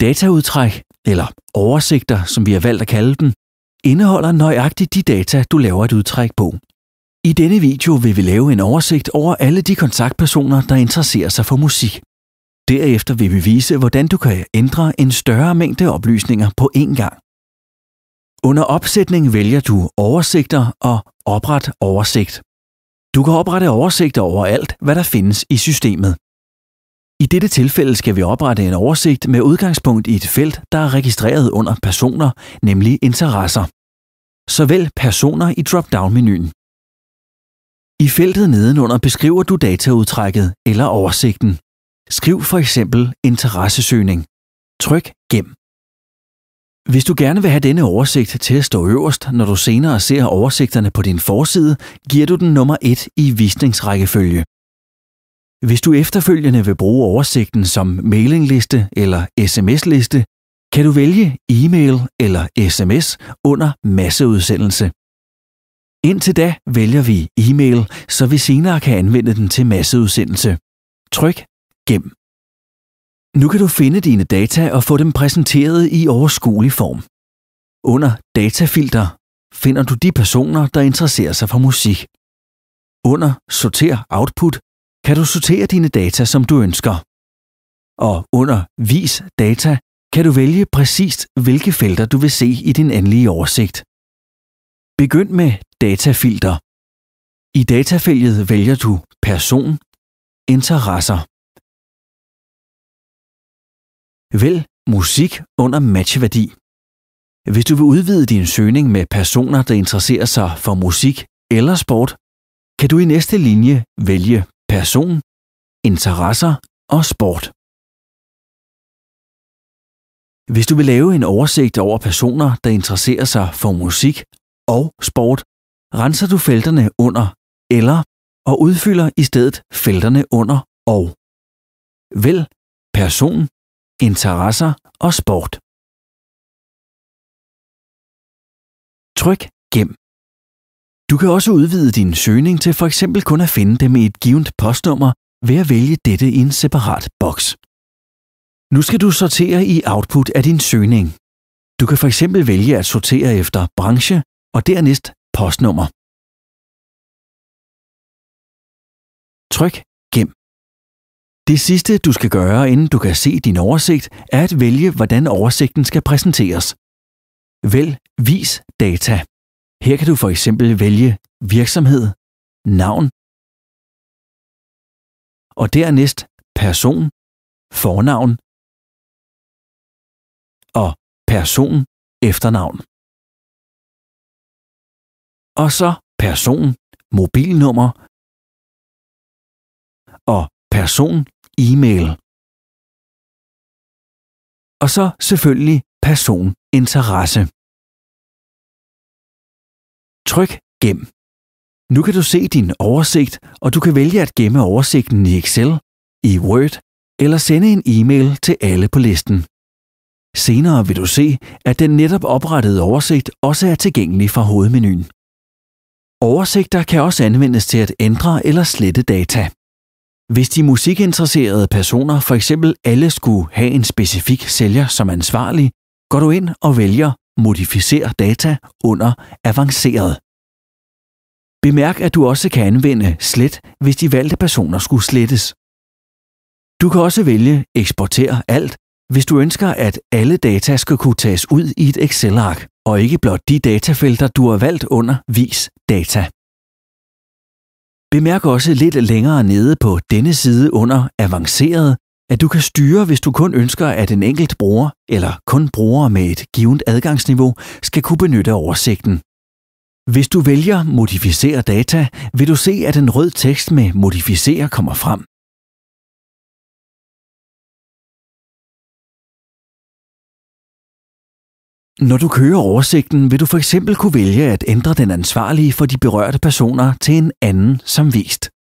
Dataudtræk, eller oversigter, som vi har valgt at kalde dem, indeholder nøjagtigt de data, du laver et udtræk på. I denne video vil vi lave en oversigt over alle de kontaktpersoner, der interesserer sig for musik. Derefter vil vi vise, hvordan du kan ændre en større mængde oplysninger på én gang. Under opsætning vælger du Oversigter og Opret oversigt. Du kan oprette oversigter over alt, hvad der findes i systemet. I dette tilfælde skal vi oprette en oversigt med udgangspunkt i et felt, der er registreret under personer, nemlig interesser. vælg personer i drop-down-menuen. I feltet nedenunder beskriver du dataudtrækket eller oversigten. Skriv for eksempel interessesøgning. Tryk gem. Hvis du gerne vil have denne oversigt til at stå øverst, når du senere ser oversigterne på din forside, giver du den nummer 1 i visningsrækkefølge. Hvis du efterfølgende vil bruge oversigten som mailingliste eller sms-liste, kan du vælge e-mail eller sms under masseudsendelse. Indtil da vælger vi e-mail, så vi senere kan anvende den til masseudsendelse. Tryk Gem. Nu kan du finde dine data og få dem præsenteret i overskuelig form. Under Datafilter finder du de personer, der interesserer sig for musik. Under Sorter Output kan du sortere dine data, som du ønsker. Og under Vis data kan du vælge præcist, hvilke felter du vil se i din endelige oversigt. Begynd med Datafilter. I datafeltet vælger du Person, Interesser. Vælg Musik under matchværdi. Hvis du vil udvide din søgning med personer, der interesserer sig for musik eller sport, kan du i næste linje vælge person, interesser og sport. Hvis du vil lave en oversigt over personer, der interesserer sig for musik og sport, renser du felterne under eller og udfylder i stedet felterne under og. Vælg person, interesser og sport. Tryk gem. Du kan også udvide din søgning til for eksempel kun at finde dem i et givet postnummer ved at vælge dette i en separat boks. Nu skal du sortere i output af din søgning. Du kan for eksempel vælge at sortere efter branche og dernæst postnummer. Tryk Gem. Det sidste, du skal gøre, inden du kan se din oversigt, er at vælge, hvordan oversigten skal præsenteres. Vælg Vis data. Her kan du for eksempel vælge virksomhed, navn, og dernæst person, fornavn og person, efternavn. Og så person, mobilnummer og person, e-mail. Og så selvfølgelig person, interesse. Tryk Gem. Nu kan du se din oversigt, og du kan vælge at gemme oversigten i Excel, i Word eller sende en e-mail til alle på listen. Senere vil du se, at den netop oprettede oversigt også er tilgængelig fra hovedmenuen. Oversigter kan også anvendes til at ændre eller slette data. Hvis de musikinteresserede personer for eksempel alle skulle have en specifik sælger som ansvarlig, går du ind og vælger modificere data under avanceret. Bemærk, at du også kan anvende slet, hvis de valgte personer skulle slettes. Du kan også vælge eksportere alt, hvis du ønsker, at alle data skal kunne tages ud i et Excel-ark, og ikke blot de datafelter, du har valgt under Vis data. Bemærk også lidt længere nede på denne side under Avanceret, at du kan styre, hvis du kun ønsker, at en enkelt bruger eller kun brugere med et givet adgangsniveau skal kunne benytte oversigten. Hvis du vælger Modificere data, vil du se, at en rød tekst med Modificere kommer frem. Når du kører oversigten, vil du for eksempel kunne vælge at ændre den ansvarlige for de berørte personer til en anden som vist.